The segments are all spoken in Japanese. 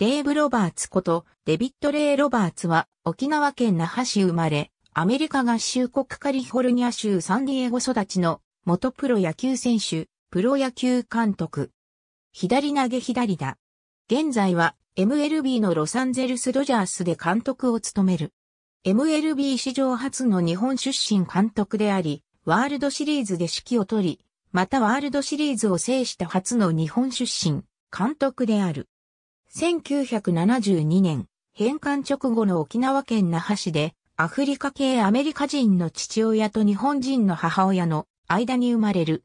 デーブ・ロバーツこと、デビッド・レイ・ロバーツは、沖縄県那覇市生まれ、アメリカ合衆国カリフォルニア州サンディエゴ育ちの、元プロ野球選手、プロ野球監督。左投げ左だ。現在は、MLB のロサンゼルス・ドジャースで監督を務める。MLB 史上初の日本出身監督であり、ワールドシリーズで指揮を取り、またワールドシリーズを制した初の日本出身監督である。1972年、返還直後の沖縄県那覇市で、アフリカ系アメリカ人の父親と日本人の母親の間に生まれる。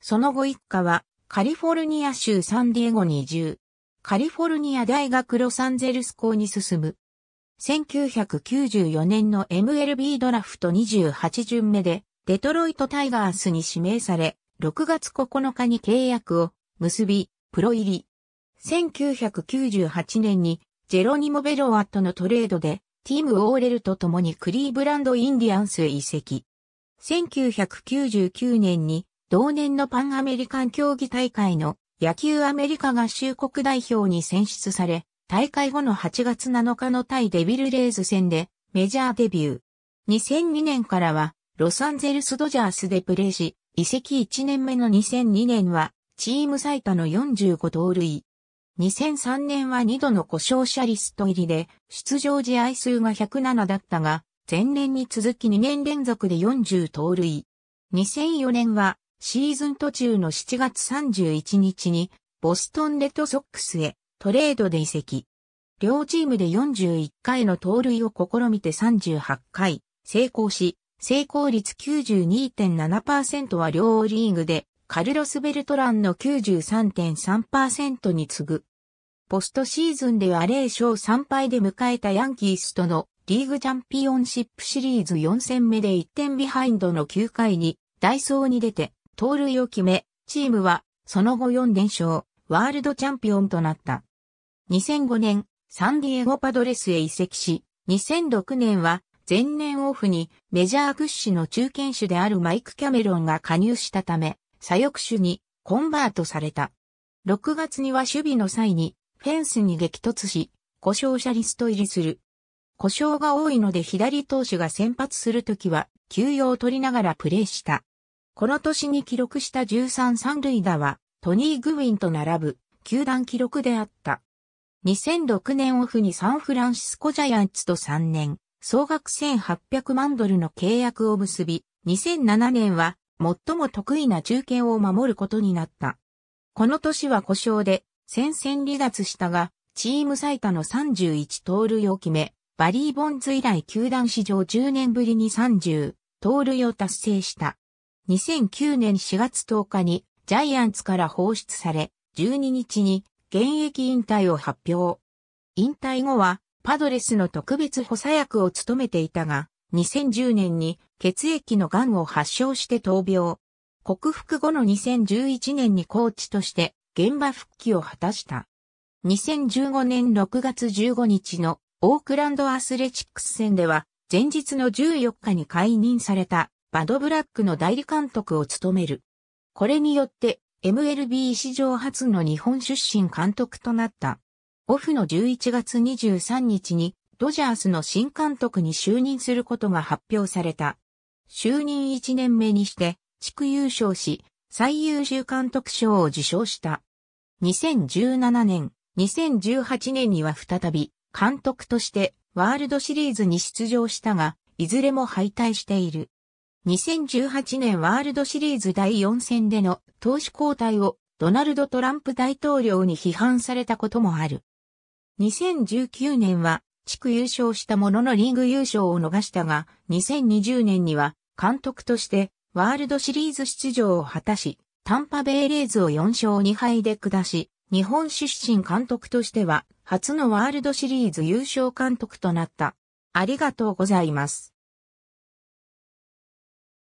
その後一家は、カリフォルニア州サンディエゴに移住。カリフォルニア大学ロサンゼルス校に進む。1994年の MLB ドラフト28巡目で、デトロイトタイガースに指名され、6月9日に契約を結び、プロ入り。1998年にジェロニモ・ベロワットのトレードでティム・オーレルと共にクリーブランド・インディアンスへ移籍。1999年に同年のパンアメリカン競技大会の野球アメリカ合衆国代表に選出され、大会後の8月7日の対デビルレーズ戦でメジャーデビュー。2002年からはロサンゼルスドジャースでプレーし、移籍1年目の2002年はチーム最多の45盗塁。2003年は2度の故障者リスト入りで、出場試合数が107だったが、前年に続き2年連続で40盗塁。2004年は、シーズン途中の7月31日に、ボストンレッドソックスへ、トレードで移籍。両チームで41回の盗塁を試みて38回、成功し、成功率92.7%は両リーグでカルロス・ベルトランの93.3%に次ぐ。ポストシーズンでは0勝3敗で迎えたヤンキースとのリーグチャンピオンシップシリーズ4戦目で1点ビハインドの9回にダイソーに出て盗塁を決め、チームはその後4連勝、ワールドチャンピオンとなった。2005年、サンディエゴパドレスへ移籍し、2006年は前年オフにメジャー屈指の中堅手であるマイク・キャメロンが加入したため、左翼手にコンバートされた。6月には守備の際にフェンスに激突し、故障者リスト入りする。故障が多いので左投手が先発するときは休養を取りながらプレーした。この年に記録した13三塁打はトニー・グウィンと並ぶ球団記録であった。2006年オフにサンフランシスコジャイアンツと3年、総額1800万ドルの契約を結び、2007年は最も得意な中堅を守ることになった。この年は故障で戦線離脱したが、チーム最多の31盗塁を決め、バリー・ボンズ以来球団史上10年ぶりに30盗塁を達成した。2009年4月10日にジャイアンツから放出され、12日に現役引退を発表。引退後はパドレスの特別補佐役を務めていたが、2010年に血液の癌を発症して闘病。克服後の2011年にコーチとして現場復帰を果たした。2015年6月15日のオークランドアスレチックス戦では前日の14日に解任されたバドブラックの代理監督を務める。これによって MLB 史上初の日本出身監督となった。オフの11月23日にドジャースの新監督に就任することが発表された。就任1年目にして、地区優勝し、最優秀監督賞を受賞した。2017年、2018年には再び、監督としてワールドシリーズに出場したが、いずれも敗退している。2018年ワールドシリーズ第4戦での投手交代をドナルド・トランプ大統領に批判されたこともある。2019年は地区優勝したもののリーグ優勝を逃したが、2020年には監督としてワールドシリーズ出場を果たし、タンパベイレーズを4勝2敗で下し、日本出身監督としては初のワールドシリーズ優勝監督となった。ありがとうございます。